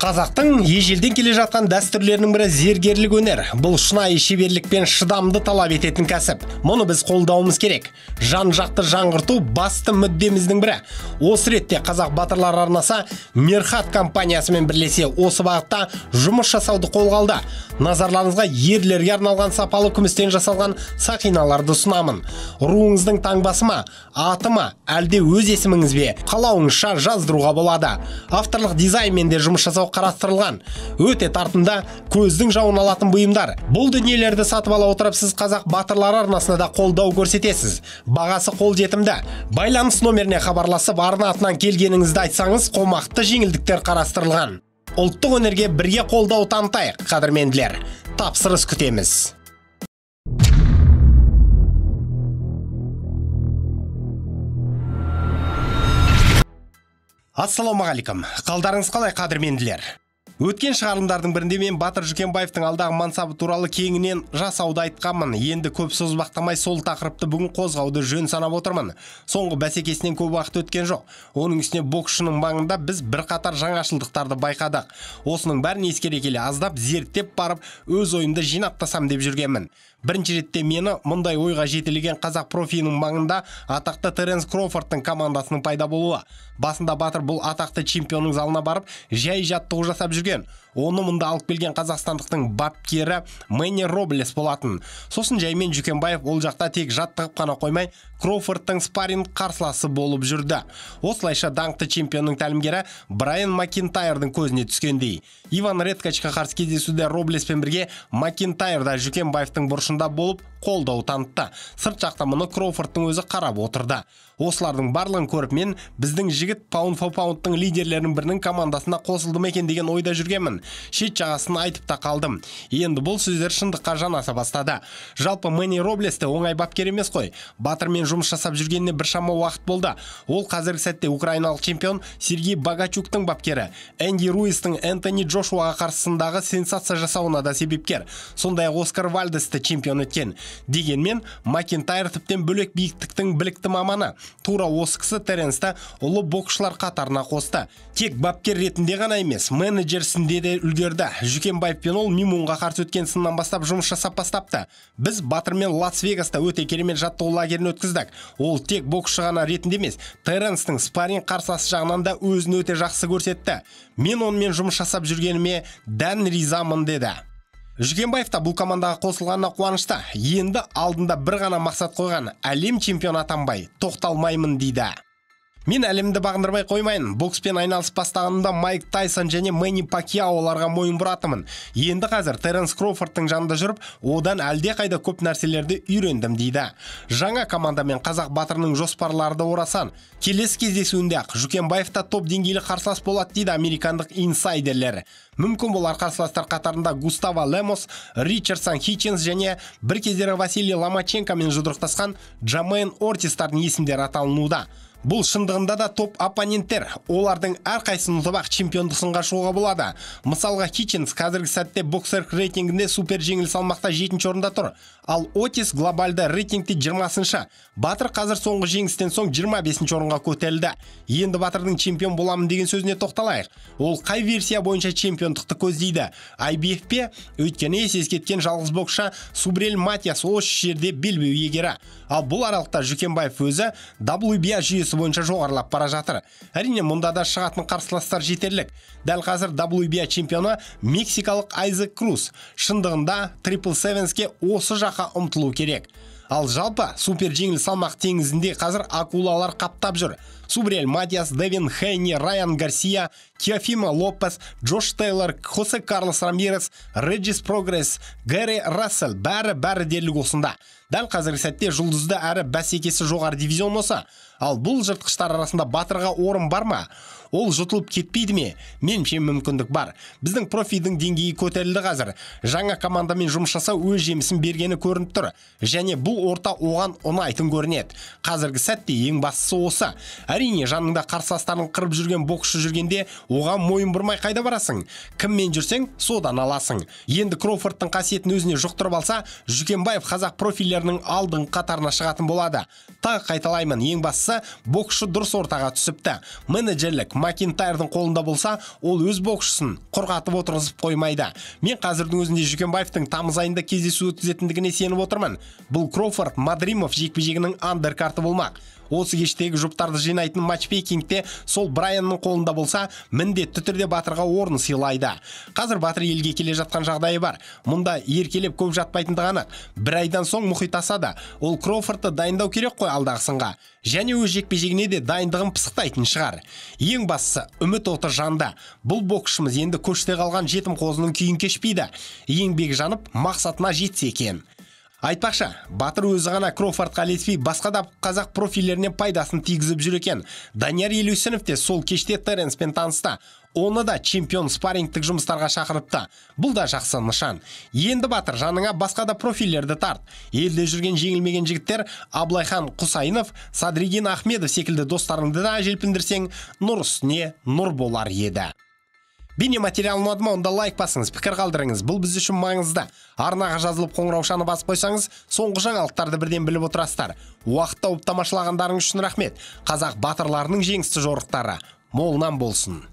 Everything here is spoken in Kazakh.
қазақтың ежелден келе жатқан дәстүрлерінің бірі зергерлік өнер бұл шынайы шеберлік пен шыдамды талап ететін кәсіп мұны біз қолдауымыз керек жан жақты жаңғырту басты мүддеміздің бірі осы ретте қазақ батырлар арнасы мерхат компаниясымен бірлесе осы бағытта жұмыс жасауды қолға алды назарларыңызға ерлерге арналған сапалы күмістен жасалған сақиналарды ұсынамын руыңыздың таңбасы ма аты ма әлде өз есіміңіз бе қалауыңызша жаздыруға болады авторлық дизайнмен де жұмыс жасау қарастырылған өте тартымды көздің жауын алатын бұйымдар бұл дүниелерді сатып ала отырып сіз қазақ батырлары арнасына да қолдау көрсетесіз бағасы қолжетімді байланыс номеріне хабарласып арна атынан келгеніңізді айтсаңыз қомақты жеңілдіктер қарастырылған ұлттық өнерге бірге қолдау танытайық қадірменділер тапсырыс күтеміз ассалаумағалейкум қалдарыңыз қалай қадірменділер өткен шығарылымдардың бірінде мен батыр жүкенбаевтың алдағы мансабы туралы кеңінен жасауды айтқанмын енді көп созбақтамай сол тақырыпты бүгін қозғауды жөн санап отырмын соңғы бәсекесінен көп уақыт өткен жоқ оның үстіне боксшының маңында біз бірқатар жаңашылдықтарды байқадық осының бәрін ескере келе аздап зерттеп барып өз ойымды жинақтасам деп жүргенмін бірінші ретте мені мұндай ойға жетелеген қазақ профиінің маңында атақты теренс кроуфордтың командасының пайда болуы басында батыр бұл атақты чемпионның залына барып жай жаттығу жасап жүрген оны мұнда алып келген қазақстандықтың бапкері мэнни роблес болатын сосын жаймен жүкенбаев ол жақта тек жаттығып қана қоймай кроуфордтың спарринг қарсыласы болып жүрді осылайша даңқты чемпионның тәлімгері брайан макинтайрдың көзіне түскендей иван редкачқа қарсы кездесуде роблеспен бірге макинтайр да жүкенбаевтың бұрыш борышында болып қолдау танытты сырт жақта мұны кроуфордтың өзі қарап отырды осылардың барлығын көріп мен біздің жігіт паунд фо паундтың лидерлерінің бірінің командасына қосылды ма екен деген ойда жүргенмін шет жағасын айтып та қалдым енді бұл сөздер шындыққа жанаса бастады жалпы мэнни роблес оңай бапкер емес қой батырмен жұмыс жасап жүргеніне біршама уақыт болды ол қазіргі сәтте украиналық чемпион сергей богачуктың бапкері энди руистің энтони джошуаға қарсысындағы сенсация жасауына да себепкер сондай ақ оскар вальдесті чемпион еткен дегенмен макентайр тіптен бөлек биіктіктің білікті маманы тура осы кісі теренсті ұлы боксшылар қатарына қосты тек бапкер ретінде ғана емес менеджерсінде де үлгерді пен ол мимунға қарсы өткен сыннан бастап жұмыс жасап бастапты біз батырмен лас вегаста өте керемет жаттығу лагерін өткіздік ол тек боксшы ғана ретінде емес теренстің спарринг қарсасы жағынан да өзін өте жақсы көрсетті мен онымен жұмыс жасап жүргеніме дән ризамын деді Жүкенбаев та бұл командаға қосылғанына қуанышты енді алдында бір ғана мақсат қойған әлем чемпионы атанбай тоқталмаймын дейді мен әлемді бағындырмай қоймайын бокспен айналысып бастағанымда майк тайсон және мэнни оларға мойын бұратынмын енді қазір теренс кроуфордтың жанында жүріп одан әлде қайда көп нәрселерді үйрендім дейді жаңа командамен қазақ батырының жоспарлары да орасан келесі кездесуінде ақ жүкенбаев та топ деңгейлі қарсылас болады дейді американдық инсайдерлер мүмкін болар қарсыластар қатарында густава лемос ричардсон хитченс және бір кездері василий ломаченкомен жұдырықтасқан джамейн ортистардың есімдері аталынуда бұл шындығында да топ оппоненттер олардың әрқайсысын ұтып ақ чемпиондық сынға шығуға болады мысалға Хитченс қазіргі сәтте боксер рейтингінде супер жеңіл салмақта жетінші орында тұр ал отис глобальды рейтингте 20-шы батыр қазір соңғы жеңістен соң 25-ші орынға көтерілді енді батырдың чемпион боламын деген сөзіне тоқталайық ол қай версия бойынша чемпиондықты көздейді IBF пе өйткені кеткен жалғыз боксшы субрель матиас осы жерде белбеу иегері ал бұл аралықта жүкенбаев өзі WBA жүйесі жүйесі бойынша жоғарылап бара жатыр әрине мұнда да шығатын қарсыластар жетерлік дәл қазір WBA чемпионы мексикалық айзек круз шындығында трипл севенске осы жаққа ұмтылу керек ал жалпы супер жеңіл салмақ теңізінде қазір акулалар қаптап жүр Субриэль матиас Дэвин хейни райан гарсия теофима лопес джош тейлор хосе карлос рамирес реджис прогресс гэри Рассел бәрі бәрі дерлік осында дәл қазіргі сәтте жұлдызды әрі бәсекесі жоғары дивизион осы ал бұл жыртқыштар арасында батырға орын бар ма ол жұтылып кетпейді ме меніңше мүмкіндік бар біздің профидің деңгейі көтерілді қазір жаңа командамен жұмыс жасау өз жемісін бергені көрініп тұр және бұл орта оған ұнайтын көрінеді қазіргі сәтте ең бастысы осы әрине жаныңда қарсыластарын қырып жүрген боксшы жүргенде оған мойын бұрмай қайда барасың кіммен жүрсең содан аласың енді кроуфордтың қасиетін өзіне жұқтырып алса Жүкенбаев қазақ профилер боксшыларының алдыңғы қатарына шығатын болады тағы қайталаймын ең бастысы боксшы дұрыс ортаға түсіпті менеджерлік макинтайрдың қолында болса ол өз боксшысын құрғатып отырғызып қоймайды мен қазірдің өзінде жүкенбаевтың тамыз айында кездесу өткізетіндігіне сеніп отырмын бұл кроуфорд мадримов жекпе жегінің андеркарты болмақ осы кештегі жұптарды жинайтын матчмейкингте сол брайанның қолында болса міндетті түрде батырға орын сыйлайды қазір батыр елге келе жатқан жағдайы бар мұнда еркелеп көп жатпайтындығы анық бір айдан соң мұхит асады ол кроуфордты дайындау керек қой алдағы сынға және өз жекпе жегіне де дайындығын пысықтайтын шығар ең бастысы үміт оты жанды бұл боксшымыз енді көште қалған жетім қозының күйін кешпейді еңбек жанып мақсатына жетсе екен айтпақшы батыр өзі ғана крофордқа ілеспей басқа да қазақ профилеріне пайдасын тигізіп жүр екен данияр елеусінов те сол кеште теренспен танысты оны да чемпион спаррингтік жұмыстарға шақырыпты бұл да жақсы нышан енді батыр жаныңа басқа да профилерді тарт елде жүрген жеңілмеген жігіттер абылайхан құсайынов садригин ахмедов секілді достарыңды да желпіндірсең нұр үстіне нұр болар еді бейнематериалын онда лайк басыңыз пікір қалдырыңыз бұл біз үшін маңызды арнаға жазылып қоңыраушаны басып қойсаңыз соңғы жаңалықтарды бірден біліп отырасыздар уақыт тауып үшін рахмет қазақ батырларының жеңісті жорықтары молынан болсын